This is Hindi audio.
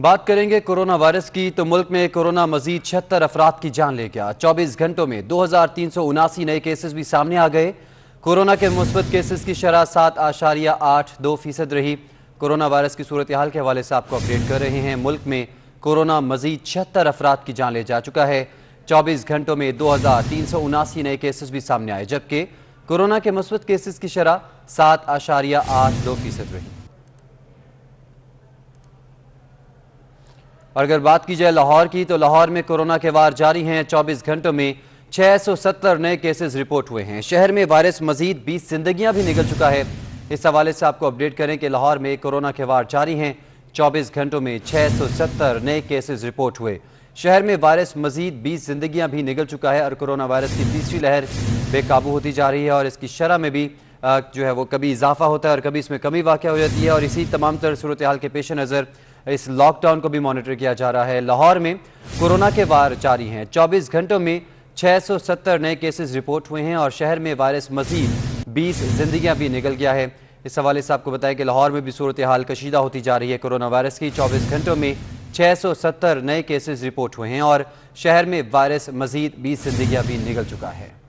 बात करेंगे कोरोना वायरस की तो मुल्क में कोरोना मजीद छिहत्तर अफराद की जान ले गया चौबीस घंटों में दो हजार तीन सौ उनासी नए केसेस भी सामने आ गए कोरोना के मुस्बत केसेस की शरह सात आशारिया आठ दो फीसद रही कोरोना वायरस की सूरत हाल के हवाले से आपको अपडेट कर रहे हैं मुल्क में कोरोना मजीद छिहत्तर अफराद की जान ले जा चुका है चौबीस घंटों में दो हजार तीन सौ उनासी नए केसेस भी सामने आए जबकि कोरोना के मुस्बत केसेस की शरह सात आशारिया आठ दो फीसद रही और अगर बात की जाए लाहौर की तो लाहौर में कोरोना के वार जारी हैं चौबीस घंटों में 670 नए केसेस रिपोर्ट हुए हैं शहर में वायरस मजीद बीस जिंदगियां भी निकल चुका है इस हवाले से आपको अपडेट करें कि लाहौर में कोरोना के वार जारी हैं 24 घंटों में 670 नए केसेस रिपोर्ट हुए शहर में वायरस मजीद बीस जिंदगियां भी निकल चुका है और कोरोना वायरस की तीसरी लहर बेकाबू होती जा रही है और इसकी शरह में भी जो है वो कभी इजाफा होता है और कभी इसमें कमी वाक़ हो जाती है और इसी तमाम तर सूरत हाल के पेश नज़र इस लॉकडाउन को भी मॉनिटर किया जा रहा है लाहौर में कोरोना के वार जारी हैं 24 घंटों में 670 नए केसेस रिपोर्ट हुए हैं और शहर में वायरस मजीद 20 जिंदगियां भी निकल गया है इस हवाले से आपको बताया कि लाहौर में भी सूरत हाल कशीदा होती जा रही है कोरोना वायरस की चौबीस घंटों में 670 नए केसेज रिपोर्ट हुए हैं और शहर में वायरस मजीद बीस जिंदगी भी निकल चुका है